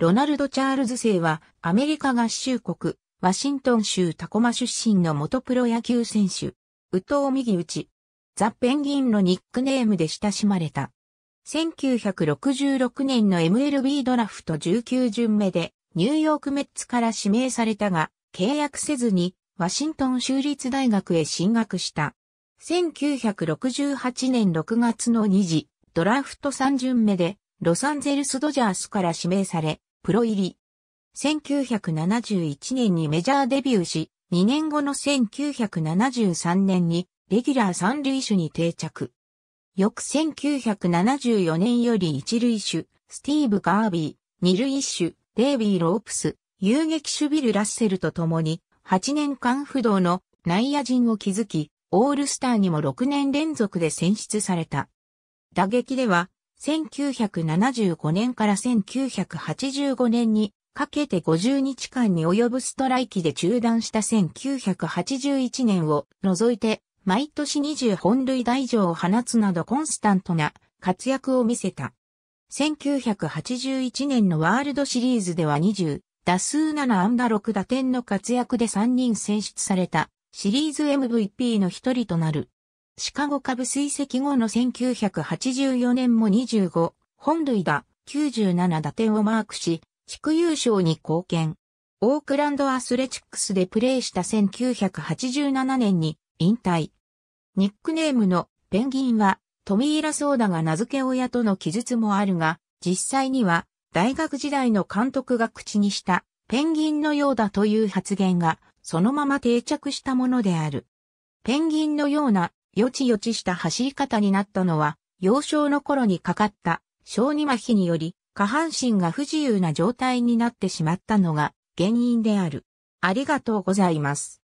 ロナルド・チャールズ生は、アメリカ合衆国、ワシントン州タコマ出身の元プロ野球選手、宇藤右内、ザ・ペンギンのニックネームで親しまれた。1966年の MLB ドラフト19巡目で、ニューヨークメッツから指名されたが、契約せずに、ワシントン州立大学へ進学した。1968年6月の2次、ドラフト3巡目で、ロサンゼルスドジャースから指名され、プロ入り。1971年にメジャーデビューし、2年後の1973年にレギュラー三塁手に定着。翌1974年より一塁手、スティーブ・ガービー、二塁手、デイビー・ロープス、遊撃手ビル・ラッセルと共に、8年間不動の内野陣を築き、オールスターにも6年連続で選出された。打撃では、1975年から1985年にかけて50日間に及ぶストライキで中断した1981年を除いて毎年20本塁打以上を放つなどコンスタントな活躍を見せた。1981年のワールドシリーズでは20、打数7安打6打点の活躍で3人選出されたシリーズ MVP の一人となる。シカゴ株追跡後の1984年も25、本塁打、97打点をマークし、地区優勝に貢献。オークランドアスレチックスでプレーした1987年に引退。ニックネームのペンギンはトミーラソーダが名付け親との記述もあるが、実際には大学時代の監督が口にしたペンギンのようだという発言がそのまま定着したものである。ペンギンのようなよちよちした走り方になったのは、幼少の頃にかかった小児麻痺により、下半身が不自由な状態になってしまったのが原因である。ありがとうございます。